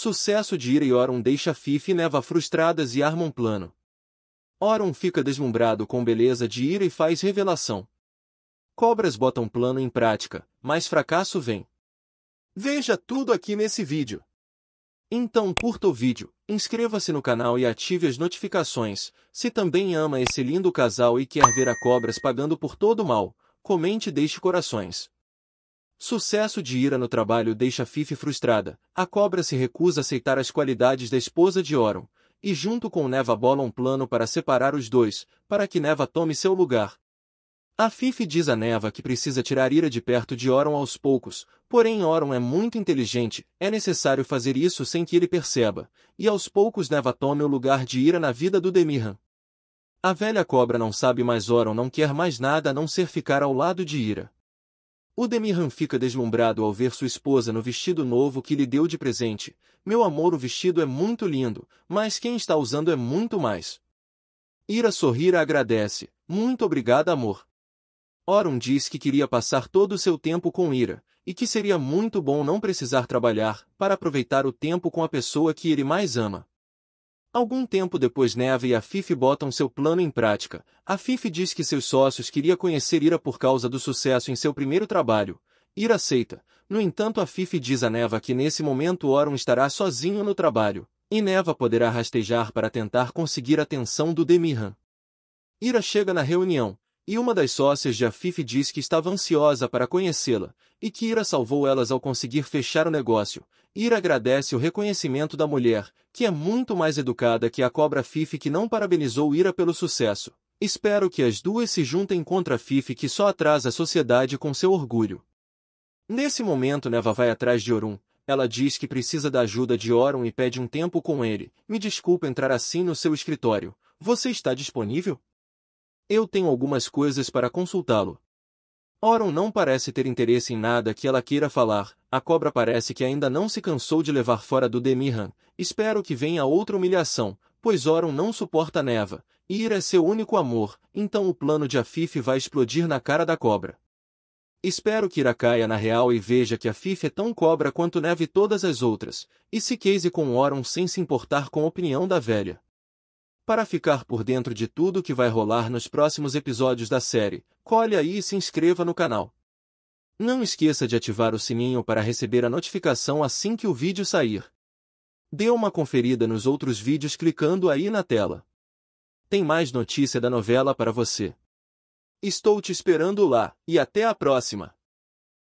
Sucesso de Ira e Oron deixa Fifi e Neva frustradas e armam plano. Oron fica deslumbrado com beleza de Ira e faz revelação. Cobras botam plano em prática, mas fracasso vem. Veja tudo aqui nesse vídeo. Então curta o vídeo, inscreva-se no canal e ative as notificações. Se também ama esse lindo casal e quer ver a cobras pagando por todo o mal, comente e deixe corações. Sucesso de Ira no trabalho deixa Fife frustrada. A cobra se recusa a aceitar as qualidades da esposa de Oron, e junto com Neva bola um plano para separar os dois, para que Neva tome seu lugar. A Fife diz a Neva que precisa tirar Ira de perto de Oron aos poucos, porém Oron é muito inteligente, é necessário fazer isso sem que ele perceba, e aos poucos Neva tome o lugar de Ira na vida do Demirhan. A velha cobra não sabe mais Oron não quer mais nada a não ser ficar ao lado de Ira. O Demirhan fica deslumbrado ao ver sua esposa no vestido novo que lhe deu de presente. Meu amor, o vestido é muito lindo, mas quem está usando é muito mais. Ira Sorrira agradece. Muito obrigada, amor. Orum diz que queria passar todo o seu tempo com Ira, e que seria muito bom não precisar trabalhar para aproveitar o tempo com a pessoa que ele mais ama. Algum tempo depois Neve e a Fifi botam seu plano em prática. A Fifi diz que seus sócios queria conhecer Ira por causa do sucesso em seu primeiro trabalho. Ira aceita. No entanto, a Fifi diz a Neva que nesse momento Oron estará sozinho no trabalho, e Neva poderá rastejar para tentar conseguir a atenção do Demihan. Ira chega na reunião, e uma das sócias de Afife diz que estava ansiosa para conhecê-la, e que Ira salvou elas ao conseguir fechar o negócio, Ira agradece o reconhecimento da mulher, que é muito mais educada que a cobra Fifi que não parabenizou Ira pelo sucesso. Espero que as duas se juntem contra a Fifi que só atrasa a sociedade com seu orgulho. Nesse momento Neva vai atrás de Orun. Ela diz que precisa da ajuda de Orun e pede um tempo com ele. Me desculpa entrar assim no seu escritório. Você está disponível? Eu tenho algumas coisas para consultá-lo. Oron não parece ter interesse em nada que ela queira falar, a cobra parece que ainda não se cansou de levar fora do Demirhan, espero que venha outra humilhação, pois Oron não suporta Neva, Ira é seu único amor, então o plano de Afif vai explodir na cara da cobra. Espero que Ira caia na real e veja que Afif é tão cobra quanto Neve e todas as outras, e se case com Oron sem se importar com a opinião da velha. Para ficar por dentro de tudo que vai rolar nos próximos episódios da série, colhe aí e se inscreva no canal. Não esqueça de ativar o sininho para receber a notificação assim que o vídeo sair. Dê uma conferida nos outros vídeos clicando aí na tela. Tem mais notícia da novela para você. Estou te esperando lá, e até a próxima!